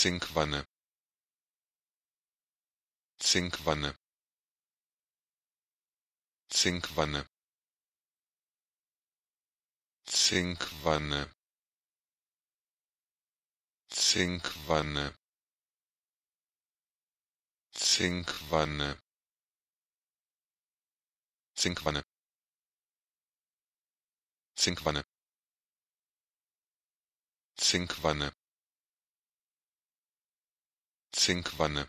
zinkwanne zinkwanne zinkwanne zinkwanne zinkwanne zinkwanne zinkwanne zinkwanne zinkwanne zinkwanne